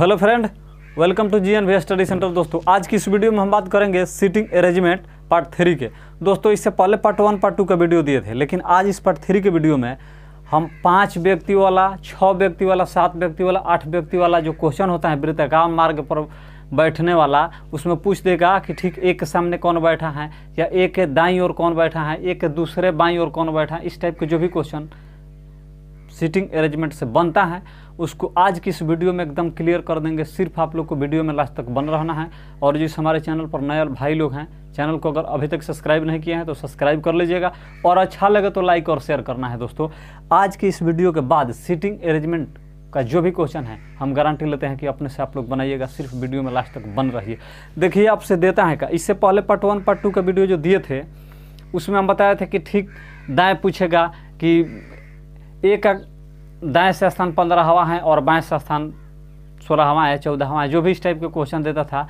hello friend welcome to G N V study centre दोस्तों आज की इस वीडियो में हम बात करेंगे सीटिंग अरेंजमेंट पार्ट थ्री के दोस्तों इससे पहले पार्ट वन पार्ट टू का वीडियो दिए थे लेकिन आज इस पार्ट थ्री के वीडियो में हम पाँच व्यक्ति वाला छः व्यक्ति वाला सात व्यक्ति वाला आठ व्यक्ति वाला जो क्वेश्चन होता है वृत्ताकार मार्ग पर बैठने वाला उसमें पूछ देगा कि ठीक एक के सामने कौन बैठा है या एक दाई और कौन बैठा है एक दूसरे बाई और कौन बैठा है इस टाइप के जो भी क्वेश्चन सीटिंग अरेंजमेंट से बनता है उसको आज की इस वीडियो में एकदम क्लियर कर देंगे सिर्फ आप लोग को वीडियो में लास्ट तक बन रहना है और जिस हमारे चैनल पर नए भाई लोग हैं चैनल को अगर अभी तक सब्सक्राइब नहीं किया है तो सब्सक्राइब कर लीजिएगा और अच्छा लगे तो लाइक और शेयर करना है दोस्तों आज की इस वीडियो के बाद सीटिंग अरेंजमेंट का जो भी क्वेश्चन है हम गारंटी लेते हैं कि अपने से आप लोग बनाइएगा सिर्फ वीडियो में लास्ट तक बन रही देखिए आपसे देता है का इससे पहले पार्ट वन पार्ट टू का वीडियो जो दिए थे उसमें हम बताए थे कि ठीक दाएँ पूछेगा कि एक दाएँ से स्थान पंद्रह हवा है और बाएँ से स्थान सोलह हवा है चौदह हवा है जो भी इस टाइप के क्वेश्चन देता था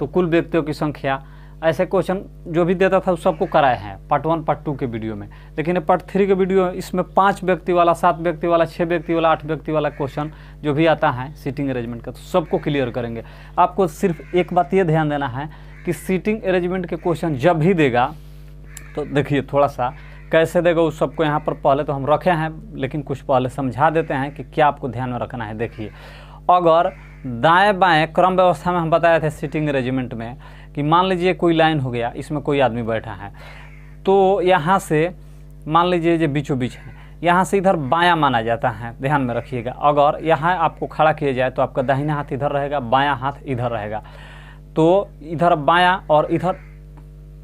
तो कुल व्यक्तियों की संख्या ऐसे क्वेश्चन जो भी देता था उस सबको कराए हैं पार्ट वन पार्ट टू के वीडियो में लेकिन पार्ट थ्री के वीडियो इसमें पाँच व्यक्ति वाला सात व्यक्ति वाला छः व्यक्ति वाला आठ व्यक्ति वाला क्वेश्चन जो भी आता है सीटिंग अरेंजमेंट का तो सबको क्लियर करेंगे आपको सिर्फ एक बात ये ध्यान देना है कि सीटिंग अरेंजमेंट के क्वेश्चन जब भी देगा तो देखिए थोड़ा सा कैसे देगा उस सबको यहाँ पर पहले तो हम रखे हैं लेकिन कुछ पहले समझा देते हैं कि क्या आपको ध्यान में रखना है देखिए अगर दाएं बाएं क्रम व्यवस्था में हम बताए थे सिटिंग रेजिमेंट में कि मान लीजिए कोई लाइन हो गया इसमें कोई आदमी बैठा है तो यहाँ से मान लीजिए जो बीचों बीच है यहाँ से इधर बायां माना जाता है ध्यान में रखिएगा अगर यहाँ आपको खड़ा किया जाए तो आपका दाहिना हाथ इधर रहेगा बायां हाथ इधर रहेगा तो इधर बायां और इधर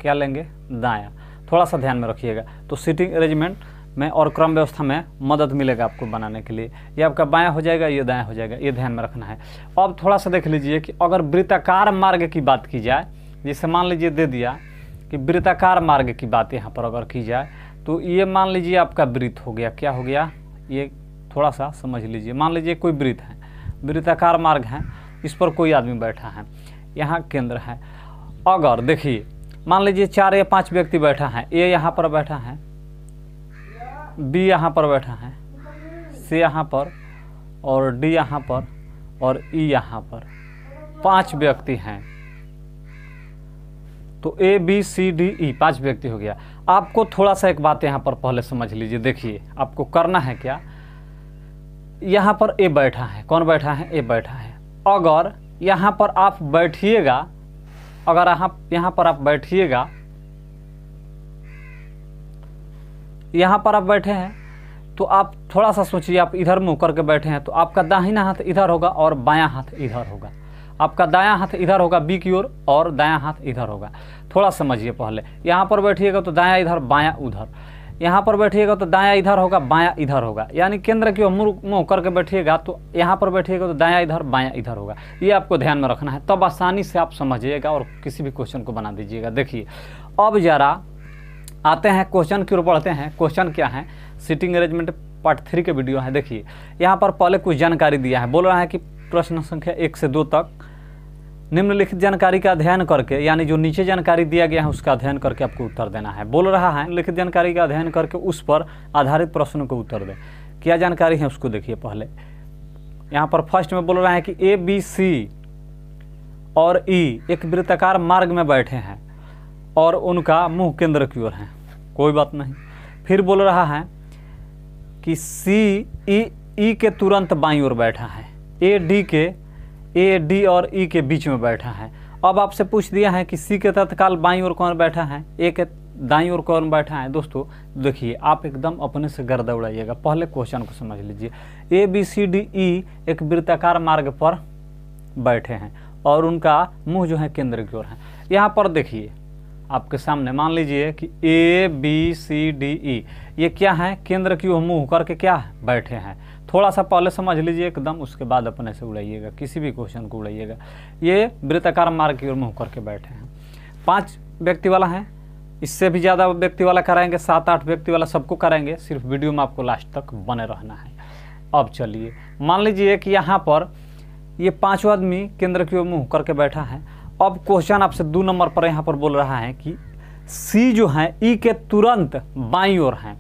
क्या लेंगे दायां थोड़ा सा ध्यान में रखिएगा तो सीटिंग अरेंजमेंट में और क्रम व्यवस्था में मदद मिलेगा आपको बनाने के लिए ये आपका बायां हो जाएगा ये दायां हो जाएगा ये ध्यान में रखना है अब थोड़ा सा देख लीजिए कि अगर वृत्ताकार मार्ग की बात की जाए जैसे मान लीजिए दे दिया कि वृत्ताकार मार्ग की बात यहाँ पर अगर की जाए तो ये मान लीजिए आपका वृत्त हो गया क्या हो गया ये थोड़ा सा समझ लीजिए मान लीजिए कोई वृत्त है वृत्ताकार मार्ग है इस पर कोई आदमी बैठा है यहाँ केंद्र है अगर देखिए मान लीजिए चार या पांच व्यक्ति बैठा है ए यहाँ पर बैठा है बी यहाँ पर बैठा है सी यहाँ पर और डी यहाँ पर और ई e यहाँ पर पांच व्यक्ति हैं तो ए बी सी डी ई पांच व्यक्ति हो गया आपको थोड़ा सा एक बात यहाँ पर पहले समझ लीजिए देखिए आपको करना है क्या यहाँ पर ए बैठा है कौन बैठा है ए बैठा है अगर यहाँ पर आप बैठिएगा अगर आप यहाँ पर आप बैठिएगा यहाँ पर आप बैठे हैं तो आप थोड़ा सा सोचिए आप इधर मुँह करके बैठे हैं तो आपका दाहिना हाथ इधर होगा और बायां हाथ इधर होगा आपका दायां हाथ इधर होगा बी की ओर और दायां हाथ इधर होगा थोड़ा समझिए पहले यहाँ पर बैठिएगा तो दायां इधर बायां उधर यहाँ पर बैठिएगा तो दाया इधर होगा बाया इधर होगा यानी केंद्र की ओर मुँह करके बैठिएगा तो यहाँ पर बैठिएगा तो दाया इधर बाया इधर होगा ये आपको ध्यान में रखना है तब आसानी से आप समझिएगा और किसी भी क्वेश्चन को बना दीजिएगा देखिए अब ज़रा आते हैं क्वेश्चन की ओर पढ़ते हैं क्वेश्चन क्या है सिटिंग अरेंजमेंट पार्ट थ्री के वीडियो हैं देखिए यहाँ पर पहले कुछ जानकारी दिया है बोल रहा है कि प्रश्न संख्या एक से दो तक निम्नलिखित जानकारी का अध्ययन करके यानी जो नीचे जानकारी दिया गया है उसका अध्ययन करके आपको उत्तर देना है बोल रहा है लिखित जानकारी का अध्ययन करके उस पर आधारित प्रश्नों को उत्तर दें क्या जानकारी है उसको देखिए पहले यहाँ पर फर्स्ट में बोल रहा है कि ए बी सी और ई e, एक वृत्ताकार मार्ग में बैठे हैं और उनका मुँह केंद्र की ओर है कोई बात नहीं फिर बोल रहा है कि सी ई ई के तुरंत बाई ओर बैठा है ए डी के ए डी और ई e के बीच में बैठा है अब आपसे पूछ दिया है कि सी के तत्काल बाई और कौन बैठा है ए के दाई और कौन बैठा है दोस्तों देखिए आप एकदम अपने से गर्दा उड़ाइएगा पहले क्वेश्चन को समझ लीजिए ए बी सी डी ई एक वृत्ताकार मार्ग पर बैठे हैं और उनका मुंह जो है केंद्र की ओर है यहाँ पर देखिए आपके सामने मान लीजिए कि ए बी सी डी ई ये क्या है केंद्र की ओर मुंह करके क्या है बैठे हैं थोड़ा सा पहले समझ लीजिए एकदम उसके बाद अपने ऐसे उड़ाइएगा किसी भी क्वेश्चन को उड़ाइएगा ये वृत्ताकार मार्ग की ओर मुँह करके बैठे हैं पाँच व्यक्ति वाला हैं इससे भी ज़्यादा व्यक्ति वाला कराएंगे सात आठ व्यक्ति वाला सबको कराएंगे सिर्फ वीडियो में आपको लास्ट तक बने रहना है अब चलिए मान लीजिए कि यहाँ पर ये पाँचों आदमी केंद्र की ओर मुँह करके बैठा है अब क्वेश्चन आपसे दो नंबर पर यहाँ पर बोल रहा है कि सी जो है ई के तुरंत बाई ओर हैं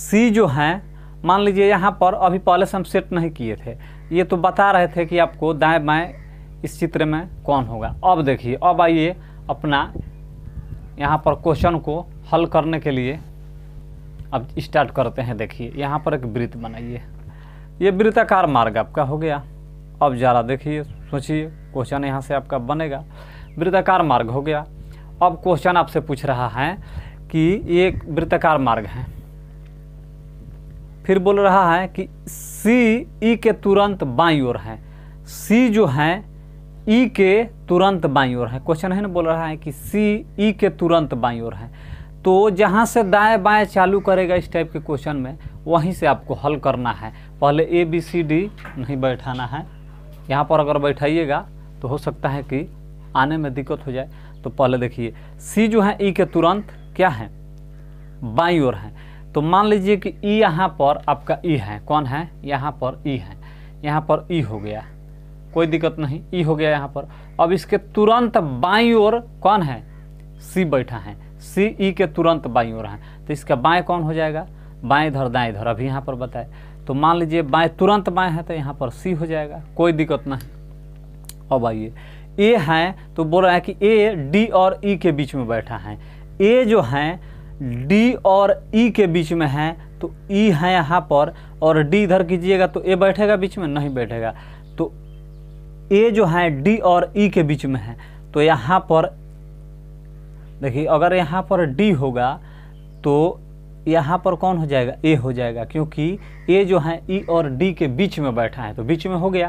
सी जो हैं मान लीजिए यहाँ पर अभी पहले से हम सेट नहीं किए थे ये तो बता रहे थे कि आपको दाएँ बाएँ इस चित्र में कौन होगा अब देखिए अब आइए अपना यहाँ पर क्वेश्चन को हल करने के लिए अब स्टार्ट करते हैं देखिए यहाँ पर एक वृत्त बनाइए ये वृत्ताकार मार्ग आपका हो गया अब ज़रा देखिए सोचिए क्वेश्चन यहाँ से आपका बनेगा वृत्ताकार मार्ग हो गया अब क्वेश्चन आपसे पूछ रहा है कि ये वृत्ताकार मार्ग है फिर बोल रहा है कि सी ई के तुरंत बाई ओर है सी जो है ई के तुरंत बाई ओर है क्वेश्चन है ना बोल रहा है कि सी ई के तुरंत बाई ओर है तो जहाँ से दाएं बाएं चालू करेगा इस टाइप के क्वेश्चन में वहीं से आपको हल करना है पहले ए बी सी डी नहीं बैठाना है यहाँ पर अगर बैठाइएगा तो हो सकता है कि आने में दिक्कत हो जाए तो पहले देखिए सी जो है ई e के तुरंत क्या है बाई ओर है तो मान लीजिए कि ई यहाँ पर आपका ई है कौन है यहाँ पर ई है यहाँ पर ई हो गया कोई दिक्कत नहीं ई हो गया यहाँ पर अब इसके तुरंत बाई ओर कौन है सी बैठा है सी ई के तुरंत बाई ओर है तो इसका बाएँ कौन हो जाएगा बाएँ इधर दाएँ इधर अभी यहाँ पर बताए तो मान लीजिए बाएँ तुरंत बाएँ है तो यहाँ पर सी हो जाएगा कोई दिक्कत नहीं अब आइए ए है तो बोल रहा है कि ए डी और ई के बीच में बैठा है ए जो है डी और ई e के बीच में है तो ई e है यहाँ पर और डी इधर कीजिएगा तो ए बैठेगा बीच में नहीं बैठेगा तो ए जो है डी और ई e के बीच में है तो यहाँ पर देखिए अगर यहाँ पर डी होगा तो यहाँ पर कौन हो जाएगा ए हो जाएगा क्योंकि ए जो है ई और डी के बीच में बैठा है तो बीच में हो गया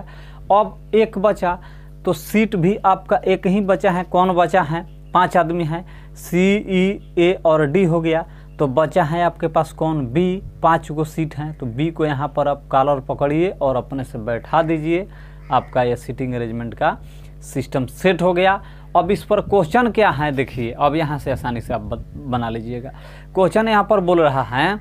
अब एक बचा तो सीट भी आपका एक ही बचा है कौन बचा है पांच आदमी हैं सी ई ए और डी हो गया तो बचा है आपके पास कौन बी पाँच गो सीट हैं तो बी को यहाँ पर आप कॉलर पकड़िए और अपने से बैठा दीजिए आपका यह सीटिंग अरेंजमेंट का सिस्टम सेट हो गया अब इस पर क्वेश्चन क्या है देखिए अब यहाँ से आसानी से आप बना लीजिएगा क्वेश्चन यहाँ पर बोल रहा है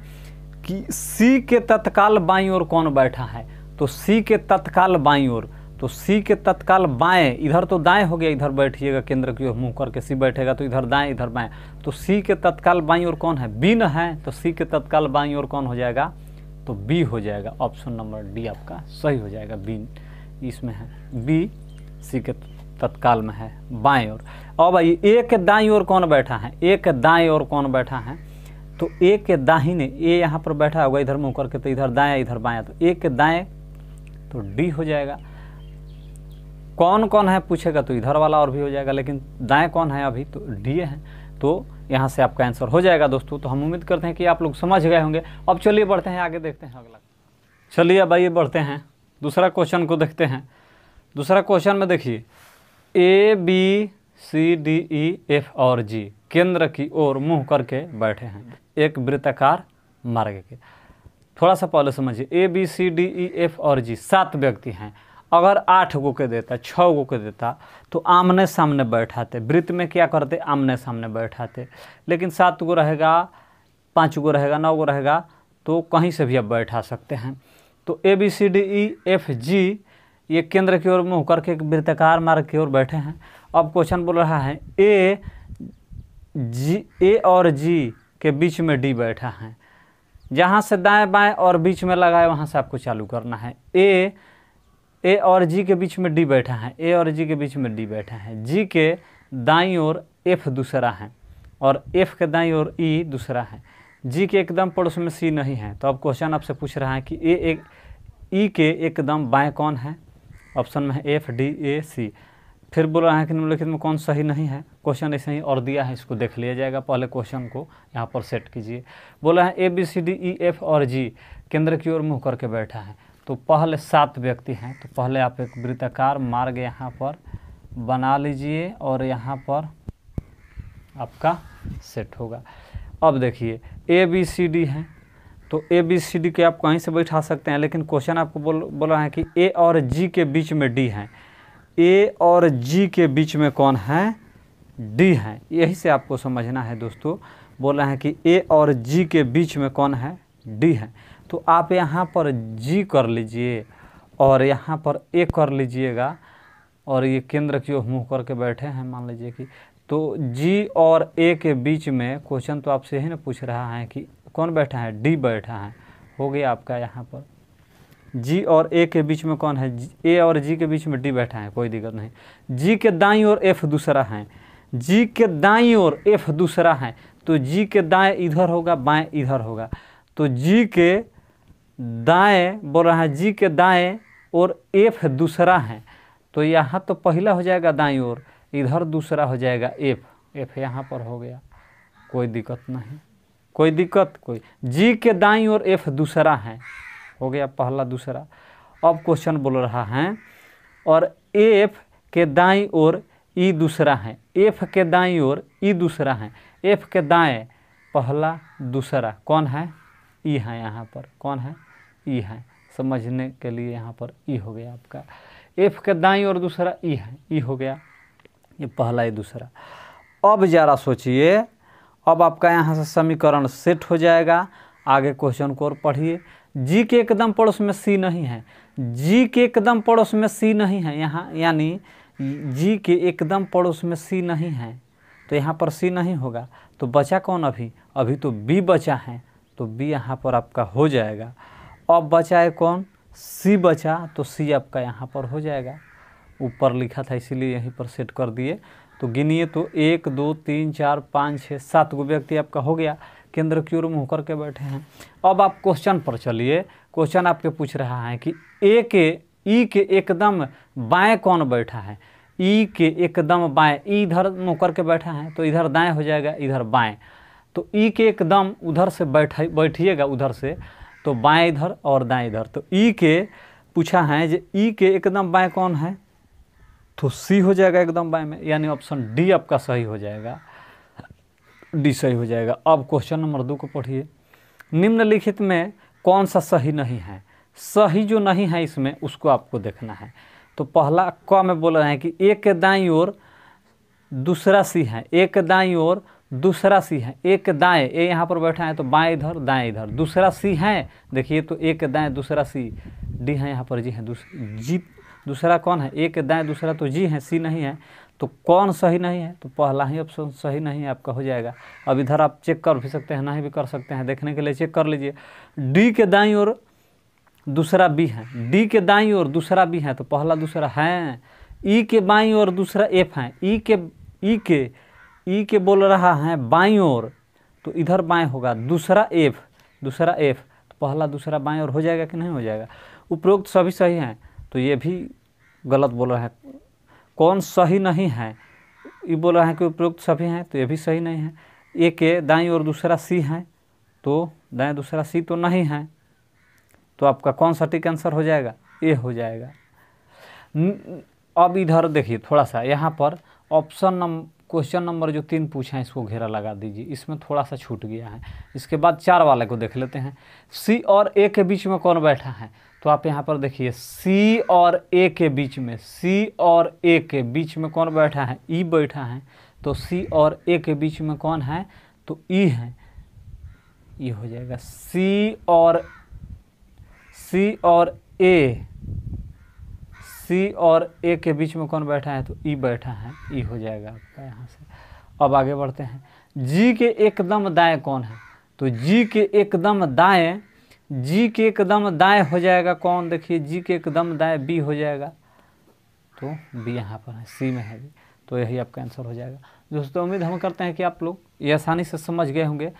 कि सी के तत्काल बाई और कौन बैठा है तो सी के तत्काल बाई और तो सी के तत्काल बाएं इधर तो दाएं हो गया इधर बैठिएगा केंद्र की ओर मुंह करके सी बैठेगा तो इधर दाएं इधर बाएं तो सी के तत्काल बाई और कौन है बी न है तो सी के तत्काल बाई और कौन हो जाएगा तो बी हो जाएगा ऑप्शन नंबर डी आपका सही हो जाएगा बी इसमें है बी सी के तत्काल में है बाएं ओर और भाई ए के दाई ओर कौन बैठा है ए के दाएं कौन बैठा है तो ए के दाहिने ए यहाँ पर बैठा होगा इधर मुँह करके तो इधर दाएं इधर बाएं तो ए के दाएँ तो डी हो जाएगा कौन कौन है पूछेगा तो इधर वाला और भी हो जाएगा लेकिन दाएँ कौन है अभी तो डी हैं तो यहाँ से आपका आंसर हो जाएगा दोस्तों तो हम उम्मीद करते हैं कि आप लोग समझ गए होंगे अब चलिए बढ़ते हैं आगे देखते हैं अगला चलिए अब आइए बढ़ते हैं दूसरा क्वेश्चन को देखते हैं दूसरा क्वेश्चन में देखिए A B C D E F और जी केंद्र की ओर मुंह करके बैठे हैं एक वृत्ताकार मार्ग के थोड़ा सा पहले समझिए A B C D E F और जी सात व्यक्ति हैं अगर आठ गो के देता छः गो के देता तो आमने सामने बैठाते वृत्त में क्या करते आमने सामने बैठाते लेकिन सात गो रहेगा पाँच गो रहेगा नौ गो रहेगा तो कहीं से भी आप बैठा सकते हैं तो A B C D E F G ये केंद्र की ओर मुँह करके एक वृत्तकार मार्ग की ओर बैठे हैं अब क्वेश्चन बोल रहा है ए जी ए और जी के बीच में डी बैठा है जहाँ से दाएं बाएं और बीच में लगाए वहाँ से आपको चालू करना है ए ए और जी के बीच में डी बैठा है ए और जी के बीच में डी बैठा है जी के दाई और एफ दूसरा है और एफ के दाई और ई दूसरा है जी के एकदम पड़ोस में सी नहीं है तो अब क्वेश्चन आपसे पूछ रहा है कि ए एक ई के एकदम बाएं कौन है ऑप्शन में है एफ डी ए सी फिर बोल रहा है कि निम्नलिखित में कौन सही नहीं है क्वेश्चन ऐसे ही और दिया है इसको देख लिया जाएगा पहले क्वेश्चन को यहाँ पर सेट कीजिए बोला है A B C D E F और जी केंद्र की ओर मुँह करके बैठा है तो पहले सात व्यक्ति हैं तो पहले आप एक वृत्ताकार मार्ग यहाँ पर बना लीजिए और यहाँ पर आपका सेट होगा अब देखिए ए बी सी डी है तो ए बी सी डी के आप कहीं से बैठा सकते हैं लेकिन क्वेश्चन आपको बोल बोल रहा है कि ए और जी के बीच में डी हैं ए और जी के बीच में कौन है डी हैं यही से आपको समझना है दोस्तों बोल रहे हैं कि ए और जी के बीच में कौन है डी है तो आप यहाँ पर जी कर लीजिए और यहाँ पर ए कर लीजिएगा और ये केंद्र की ओर मुँह करके बैठे हैं मान लीजिए कि तो जी और ए के बीच में क्वेश्चन तो आपसे ही ना पूछ रहा है कि कौन बैठा है डी बैठा है हो गया आपका यहाँ पर जी और ए के बीच में कौन है ए और जी के बीच में डी बैठा है कोई दिक्कत नहीं जी के दाई और एफ दूसरा है जी के दाई और एफ दूसरा है तो जी के दाएँ इधर होगा बाएँ इधर होगा तो जी के दाएं बोल रहा है जी के दाएं और एफ दूसरा है तो यहाँ तो पहला हो जाएगा दाई और इधर दूसरा हो जाएगा एफ एफ यहाँ पर हो गया कोई दिक्कत नहीं कोई दिक्कत कोई जी के दाई और एफ दूसरा है हो गया पहला दूसरा अब क्वेश्चन बोल रहा है और एफ के दाई और ई दूसरा है एफ के दाई और ई दूसरा है एफ के दाएं पहला दूसरा कौन है ई है यहाँ पर कौन है ई है समझने के लिए यहाँ पर ई हो गया आपका एफ के दाई और दूसरा ई है ई हो गया ये पहला ये दूसरा अब ज़रा सोचिए अब आपका यहाँ से समीकरण सेट हो जाएगा आगे क्वेश्चन को और पढ़िए जी के एकदम पड़ोस में सी नहीं है जी के एकदम पड़ोस में सी नहीं है यहाँ यानी जी के एकदम पड़ोस में सी नहीं है तो यहाँ पर सी नहीं होगा तो बचा कौन अभी अभी तो बी बचा है तो बी यहाँ पर आपका हो जाएगा अब बचा है कौन सी बचा तो सी आपका यहाँ पर हो जाएगा ऊपर लिखा था इसीलिए यहीं पर सेट कर दिए तो गिनिए तो एक दो तीन चार पाँच छः सात गो व्यक्ति आपका हो गया केंद्र की ओर मुँह करके बैठे हैं अब आप क्वेश्चन पर चलिए क्वेश्चन आपके पूछ रहा है कि ए के ई e के एकदम बाएं कौन बैठा है ई e के एकदम बाएं ई e इधर मुँह करके बैठा है तो इधर दाएं हो जाएगा इधर बाएं तो ई के एकदम उधर से बैठ बैठिएगा उधर से तो बाएँ इधर और दाएँ इधर तो ई के पूछा है जो ई के एकदम बाएँ कौन है तो सी हो जाएगा एकदम बाएँ में यानी ऑप्शन डी आपका सही हो जाएगा डी सही हो जाएगा अब क्वेश्चन नंबर दो को पढ़िए निम्नलिखित में कौन सा सही नहीं है सही जो नहीं है इसमें उसको आपको देखना है तो पहला क में बोल रहे हैं कि एक के दाई ओर दूसरा सी है एक दाई ओर दूसरा सी है एक दाएं ए यहाँ पर बैठा है तो बाएं इधर दाएं इधर दूसरा सी है देखिए तो एक दाएं दूसरा सी डी है यहाँ पर जी है जी दूसरा कौन है एक दाएं दूसरा तो जी है सी नहीं है तो कौन सही नहीं है तो पहला ही ऑप्शन सही नहीं है आपका हो जाएगा अब इधर आप चेक कर भी सकते हैं नहीं भी कर सकते हैं देखने के लिए चेक कर लीजिए डी के दाई और दूसरा बी है डी के दाई और दूसरा बी है तो पहला दूसरा है ई के बाई और दूसरा एफ है ई के ई के ई के बोल रहा है बाई और तो इधर बाएँ होगा दूसरा एफ दूसरा एफ तो पहला दूसरा बाएँ और हो जाएगा कि नहीं हो जाएगा उपरोक्त सभी सही हैं तो ये भी गलत बोल रहा है कौन सही नहीं है ये बोल रहा है कि उपरोक्त सभी हैं तो ये भी सही नहीं है ए के दाएँ और दूसरा सी है तो दाएँ दूसरा सी तो नहीं है तो आपका कौन सा टिक आंसर हो जाएगा ए हो जाएगा अब इधर देखिए थोड़ा सा यहाँ पर ऑप्शन नंबर क्वेश्चन नंबर जो तीन पूछा है इसको घेरा लगा दीजिए इसमें थोड़ा सा छूट गया है इसके बाद चार वाले को देख लेते हैं सी और ए के बीच में कौन बैठा है तो आप यहाँ पर देखिए सी और ए के बीच में सी और ए के बीच में कौन बैठा है ई बैठा है तो सी और ए के बीच में कौन है तो ई है ये हो जाएगा सी और सी और ए सी और ए के बीच में कौन बैठा है तो ई बैठा है ई हो जाएगा आपका यहाँ से अब आगे बढ़ते हैं जी के एकदम दाएं कौन है तो जी के एकदम दाएं जी के एकदम दाएं हो जाएगा कौन देखिए जी के एकदम दाएं बी हो जाएगा तो बी यहाँ पर है सी में है भी तो यही आपका आंसर हो जाएगा दोस्तों उम्मीद हम करते हैं कि आप लोग ये आसानी से समझ गए होंगे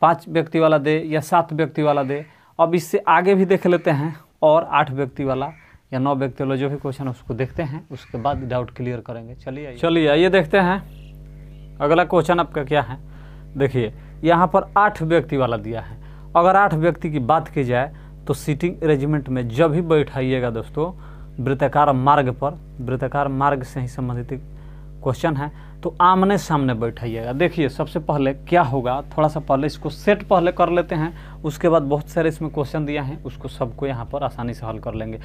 पाँच व्यक्ति वाला दे या सात व्यक्ति वाला दे अब इससे आगे भी देख लेते हैं और आठ व्यक्ति वाला या नौ व्यक्ति जो भी क्वेश्चन है उसको देखते हैं उसके बाद डाउट क्लियर करेंगे चलिए चलिए आइए देखते हैं अगला क्वेश्चन आपका क्या है देखिए यहाँ पर आठ व्यक्ति वाला दिया है अगर आठ व्यक्ति की बात की जाए तो सीटिंग अरेंजमेंट में जब भी बैठाइएगा दोस्तों वृत्ताकार मार्ग पर वृत्ताकार मार्ग से ही संबंधित क्वेश्चन है तो आमने सामने बैठाइएगा देखिए सबसे पहले क्या होगा थोड़ा सा पहले इसको सेट पहले कर लेते हैं उसके बाद बहुत सारे इसमें क्वेश्चन दिया है उसको सबको यहाँ पर आसानी से हल कर लेंगे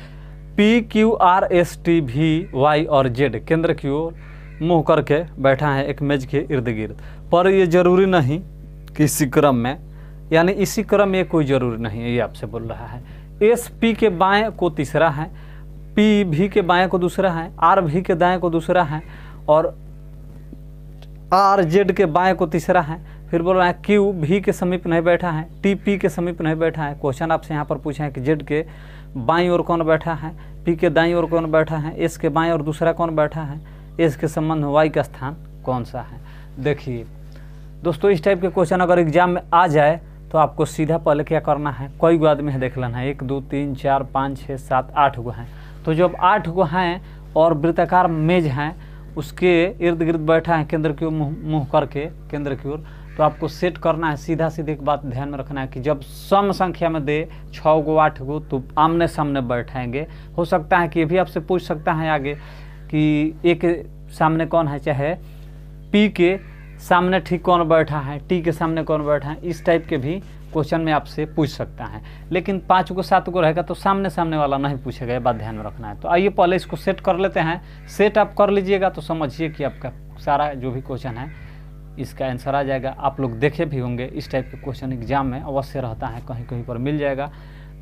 P Q R S T भी वाई और जेड केंद्र की ओर मुँह करके बैठा है एक मेज के इर्द गिर्द पर यह जरूरी नहीं कि इसी क्रम में यानी इसी क्रम में कोई ज़रूरी नहीं है ये आपसे बोल रहा है एस पी के बाएं को तीसरा है पी भी के बाएं को दूसरा है आर भी के दाएं को दूसरा है और आर जेड के बाएं को तीसरा है फिर बोल रहा है क्यू भी के समीप नहीं बैठा है टी पी के समीप नहीं बैठा है क्वेश्चन आपसे यहाँ पर पूछा है कि जेड के बाई और कौन बैठा है पी के दाई और कौन बैठा है एस के बाई और दूसरा कौन बैठा है एस के संबंध में वाई का स्थान कौन सा है देखिए दोस्तों इस टाइप के क्वेश्चन अगर एग्जाम में आ जाए तो आपको सीधा पहले क्या करना है कई गो आदमी है देख लेना है एक दो तीन चार पाँच छः सात आठ गो हैं तो जब आठ गो हैं और वृत्ताकार मेज हैं उसके इर्द गिर्द बैठा है केंद्र की ओर मुँह करके केंद्र की ओर तो आपको सेट करना है सीधा सीधे एक बात ध्यान में रखना है कि जब सम संख्या में दे छः गो आठ गो तो आमने सामने बैठाएंगे हो सकता है कि ये भी आपसे पूछ सकता है आगे कि ए के सामने कौन है चाहे पी के सामने ठीक कौन बैठा है टी के सामने कौन बैठा है इस टाइप के भी क्वेश्चन में आपसे पूछ सकता है लेकिन पाँच को सात को रहेगा तो सामने सामने वाला नहीं पूछेगा ये बात ध्यान में रखना है तो आइए पहले इसको सेट कर लेते हैं सेट आप कर लीजिएगा तो समझिए कि आपका सारा जो भी क्वेश्चन है इसका आंसर आ जाएगा आप लोग देखे भी होंगे इस टाइप के क्वेश्चन एग्जाम में अवश्य रहता है कहीं कहीं पर मिल जाएगा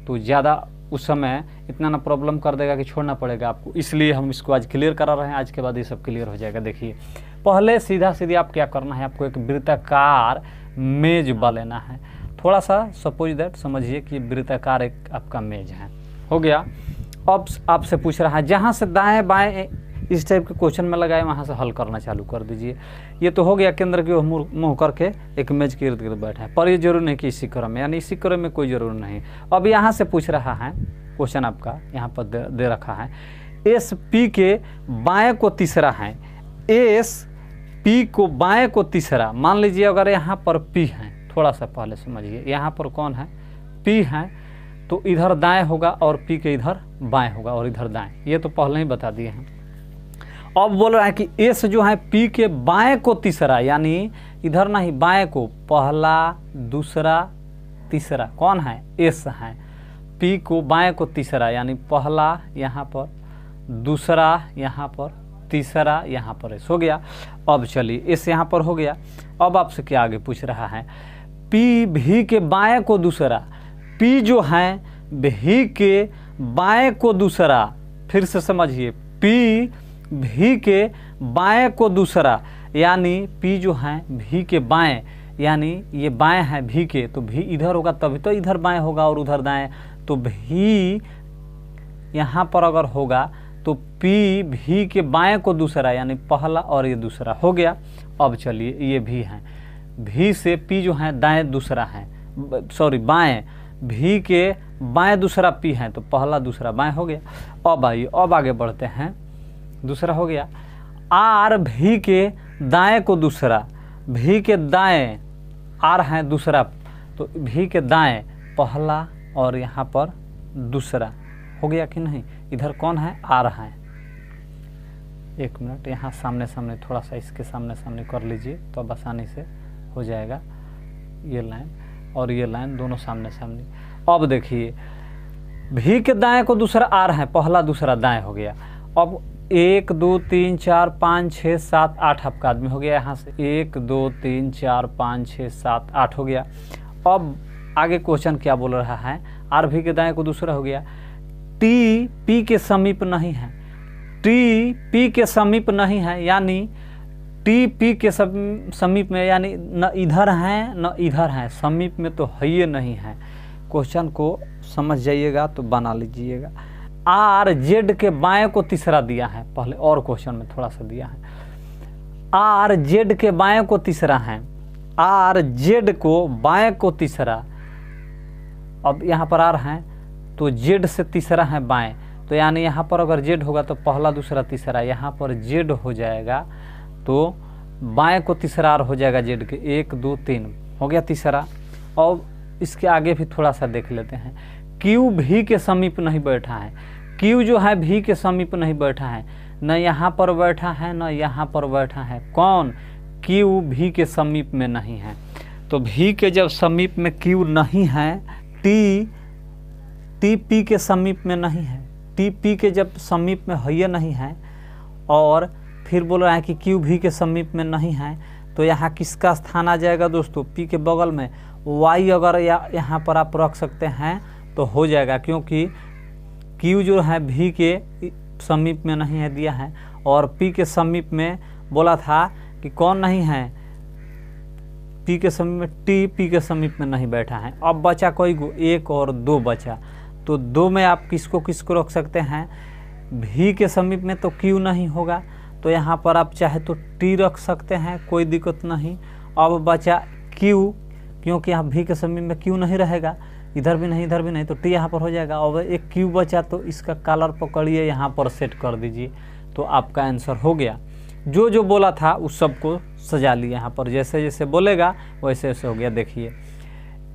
तो ज़्यादा उस समय इतना ना प्रॉब्लम कर देगा कि छोड़ना पड़ेगा आपको इसलिए हम इसको आज क्लियर करा रहे हैं आज के बाद ये सब क्लियर हो जाएगा देखिए पहले सीधा सीधे आप क्या करना है आपको एक वृत्ताकार मेज लेना है थोड़ा सा सपोज दैट समझिए कि वृत्ताकार एक आपका मेज है हो गया अब आपसे पूछ रहा है जहाँ से दाएँ बाएँ इस टाइप के क्वेश्चन में लगाए वहाँ से हल करना चालू कर दीजिए ये तो हो गया केंद्र की ओर मुँह करके एक मेज के इर्द गिर्द बैठे हैं पर ये जरूर नहीं कि इसी क्रम में यानी इसी क्रम में कोई ज़रूर नहीं अब यहाँ से पूछ रहा है क्वेश्चन आपका यहाँ पर दे, दे रखा है एस पी के बाएँ को तीसरा है एस पी को बाएँ को तीसरा मान लीजिए अगर यहाँ पर पी है थोड़ा सा पहले समझिए यहाँ पर कौन है पी है तो इधर दाएँ होगा और पी के इधर बाएँ होगा और इधर दाएँ ये तो पहले ही बता दिए हैं अब बोल रहा है कि एस जो है पी के बाएं को तीसरा यानी इधर नहीं बाएं को पहला दूसरा तीसरा कौन है एस है पी को बाएं को तीसरा यानी पहला यहाँ पर दूसरा यहाँ पर तीसरा यहाँ पर एस हो गया अब चलिए एस यहाँ पर हो गया अब आपसे क्या आगे पूछ रहा है पी भी के बाएं को दूसरा पी जो है भी के बाएं को दूसरा फिर से समझिए पी भी के बाएं को दूसरा यानी पी जो है भी के बाएं यानी ये बाएं हैं भी के तो भी इधर होगा तभी तो इधर बाएं होगा और उधर दाएं तो भी यहाँ पर अगर होगा तो पी भी के बाएं को दूसरा यानी पहला और ये दूसरा हो गया अब चलिए ये भी हैं भी से पी जो है दाएं दूसरा हैं सॉरी बाएं भी के बाएं दूसरा पी हैं तो पहला दूसरा बाएं हो गया अब आइए अब आगे बढ़ते हैं दूसरा हो गया आर भी के दाएं को दूसरा भी के दाएं आर हैं दूसरा तो भी के दाएं पहला और यहाँ पर दूसरा हो गया कि नहीं इधर कौन है आर हैं एक मिनट यहाँ सामने सामने थोड़ा सा इसके सामने सामने कर लीजिए तो अब आसानी से हो जाएगा ये लाइन और ये लाइन दोनों सामने सामने अब देखिए भी के दाएं को दूसरा आर है पहला दूसरा दाएं हो गया अब एक दो तीन चार पाँच छः सात आठ आपका आदमी हो गया यहाँ से एक दो तीन चार पाँच छः सात आठ हो गया अब आगे क्वेश्चन क्या बोल रहा है आर भी के दाएँ को दूसरा हो गया टी पी के समीप नहीं है टी पी के समीप नहीं है यानी टी पी के समीप में यानी न इधर हैं न इधर हैं समीप में तो है ही नहीं है क्वेश्चन को समझ जाइएगा तो बना लीजिएगा आर जेड के बाएं को तीसरा दिया है पहले और क्वेश्चन में थोड़ा सा दिया है आर जेड के बाएं को तीसरा है आर जेड को बाएं को तीसरा अब यहाँ पर आर है तो जेड से तीसरा है बाएं तो यानी यहाँ पर अगर जेड होगा तो पहला दूसरा तीसरा यहाँ पर जेड हो जाएगा तो बाएं को तीसरा आर हो जाएगा जेड के एक दो तीन हो गया तीसरा और इसके आगे भी थोड़ा सा देख लेते हैं क्यू भी के समीप नहीं बैठा है क्यू जो है भी के समीप नहीं बैठा है न यहाँ पर बैठा है न यहाँ पर बैठा है कौन क्यू भी के समीप में नहीं है तो भी के जब समीप में क्यू नहीं है टी टी पी के समीप में नहीं है टी पी के जब समीप में है नहीं है और फिर बोल रहा है कि क्यू भी के समीप में नहीं है तो यहाँ किसका स्थान आ जाएगा दोस्तों पी के बगल में वाई अगर यहाँ पर आप रख सकते हैं तो हो जाएगा क्योंकि क्यू जो है भी के समीप में नहीं है दिया है और पी के समीप में बोला था कि कौन नहीं है पी के समीप में टी पी के समीप में नहीं बैठा है अब बचा कोई गो एक और दो बचा तो दो में आप किसको किसको रख सकते हैं भी के समीप में तो क्यू नहीं होगा तो यहाँ पर आप चाहे तो टी रख सकते हैं कोई दिक्कत नहीं अब बचा क्यू क्योंकि यहाँ भी के समीप में क्यू नहीं रहेगा इधर भी नहीं इधर भी नहीं तो टी यहाँ पर हो जाएगा और एक क्यू बचा तो इसका कलर पकड़िए यहाँ पर सेट कर दीजिए तो आपका आंसर हो गया जो जो बोला था उस सबको सजा लिए यहाँ पर जैसे जैसे बोलेगा वैसे वैसे हो गया देखिए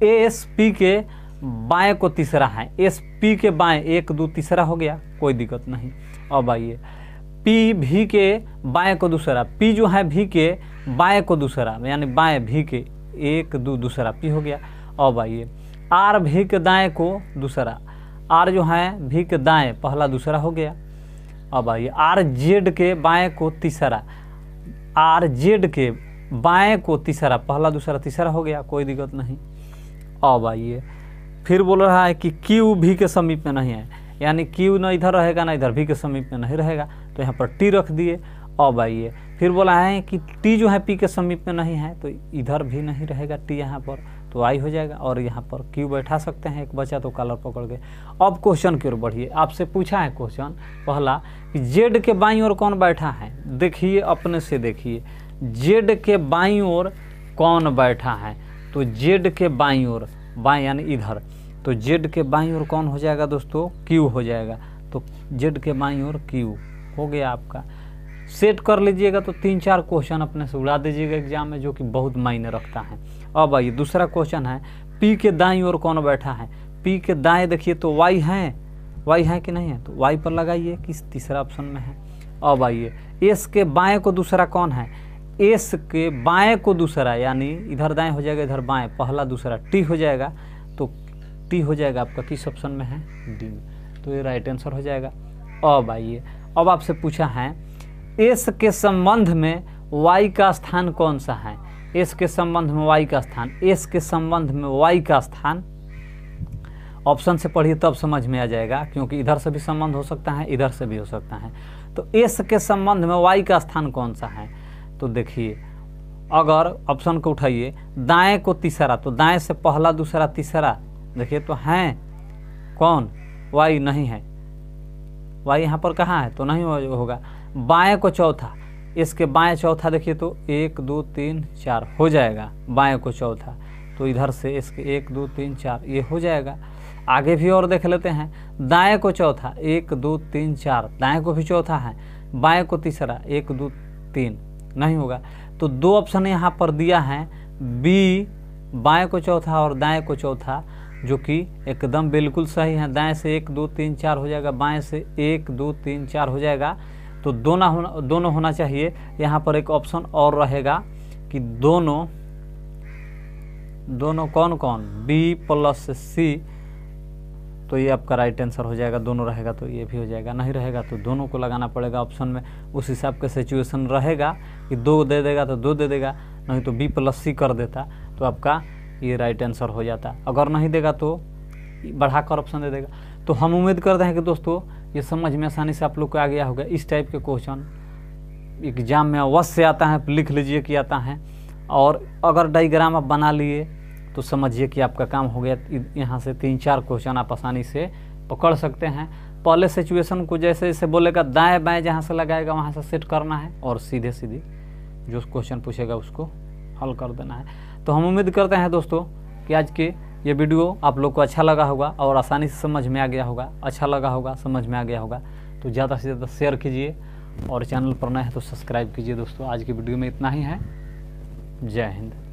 ए एस पी के बाएँ को तीसरा है एस पी के बाएँ एक दो तीसरा हो गया कोई दिक्कत नहीं अब आइए पी भी के बाएँ को दूसरा पी जो है भी के बाएँ को दूसरा यानी बाएँ भी के एक दो दूसरा पी हो गया अब आइए आर भिक दाएँ को दूसरा आर जो भी भिक दाएँ पहला दूसरा हो गया अब आइए आर जेड के बाएँ को तीसरा आर जेड के बाएँ को तीसरा पहला दूसरा तीसरा हो गया कोई दिक्कत नहीं अब आइए फिर बोल रहा है कि क्यू भी के समीप में नहीं है यानी क्यू ना इधर रहेगा ना इधर भी के समीप में नहीं रहेगा तो यहाँ पर टी रख दिए अब आइए फिर बोला है कि टी जो है पी के समीप में नहीं है तो इधर भी नहीं रहेगा टी यहाँ पर तो आई हो जाएगा और यहाँ पर क्यू बैठा सकते हैं एक बच्चा तो कलर पकड़ के अब क्वेश्चन की ओर बढ़िए आपसे पूछा है क्वेश्चन पहला कि जेड के बाई ओर कौन बैठा है देखिए अपने से देखिए जेड के बाई ओर कौन बैठा है तो जेड के बाई ओर बाई यानी इधर तो जेड के बाई ओर कौन हो जाएगा दोस्तों क्यू हो जाएगा तो जेड के बाई ओर क्यू हो गया आपका सेट कर लीजिएगा तो तीन चार क्वेश्चन अपने से उड़ा दीजिएगा एग्जाम में जो कि बहुत मायने रखता है अब आइए दूसरा क्वेश्चन है पी के दाई और कौन बैठा है पी के दाएं देखिए तो वाई है वाई है कि नहीं है तो वाई पर लगाइए किस तीसरा ऑप्शन में है अब आइए एस के बाएं को दूसरा कौन है एस के बाएं को दूसरा यानी इधर दाएं हो जाएगा इधर बाएं पहला दूसरा टी हो जाएगा तो टी हो जाएगा आपका किस ऑप्शन में है डी तो ये राइट आंसर हो जाएगा अब आइए अब आपसे पूछा है एस के संबंध में वाई का स्थान कौन सा है एस के संबंध में वाई का स्थान एस के संबंध में वाई का स्थान ऑप्शन से पढ़िए तब समझ में आ जाएगा क्योंकि इधर से भी संबंध हो सकता है इधर से भी हो सकता है तो एस के संबंध में वाई का स्थान कौन सा है तो देखिए अगर ऑप्शन को उठाइए दाएं को तीसरा तो दाएं से पहला दूसरा तीसरा देखिए तो हैं कौन वाई नहीं है वाई यहाँ पर कहाँ है तो नहीं होगा बाएं को चौथा इसके बाएं चौथा देखिए तो एक दो तीन चार हो जाएगा बाएं को चौथा तो इधर से इसके एक दो तीन चार ये हो जाएगा आगे भी और देख लेते हैं दाएं को चौथा एक दो तीन चार दाएं को भी चौथा है बाएं को तीसरा एक दो तीन नहीं होगा तो दो ऑप्शन यहाँ पर दिया है बी बाएं को चौथा और दाएं को चौथा जो कि एकदम बिल्कुल सही है दाएं से एक दो तीन चार हो जाएगा बाएं से एक दो तीन चार हो जाएगा तो दोनों होना दोनों होना चाहिए यहाँ पर एक ऑप्शन और रहेगा कि दोनों दोनों कौन कौन बी प्लस सी तो ये आपका राइट आंसर हो जाएगा दोनों रहेगा तो ये भी हो जाएगा नहीं रहेगा तो दोनों को लगाना पड़ेगा ऑप्शन में उस हिसाब का सिचुएशन रहेगा कि दो दे देगा तो दो दे देगा नहीं तो बी प्लस सी कर देता तो आपका ये राइट आंसर हो जाता अगर नहीं देगा तो बढ़ाकर ऑप्शन दे देगा तो हम उम्मीद करते हैं कि दोस्तों ये समझ में आसानी से आप लोग को आ गया होगा इस टाइप के क्वेश्चन एग्जाम में अवश्य आता है लिख लीजिए कि आता है और अगर डाइग्राम आप बना लिए तो समझिए कि आपका काम हो गया यहाँ से तीन चार क्वेश्चन आप आसानी से पकड़ सकते हैं पहले सिचुएशन को जैसे जैसे बोलेगा दाएं बाएं जहाँ से लगाएगा वहाँ से सेट करना है और सीधे सीधे जो क्वेश्चन पूछेगा उसको हल कर देना है तो हम उम्मीद करते हैं दोस्तों कि आज के ये वीडियो आप लोग को अच्छा लगा होगा और आसानी से समझ में आ गया होगा अच्छा लगा होगा समझ में आ गया होगा तो ज़्यादा से ज़्यादा शेयर कीजिए और चैनल पर नए है तो सब्सक्राइब कीजिए दोस्तों आज की वीडियो में इतना ही है जय हिंद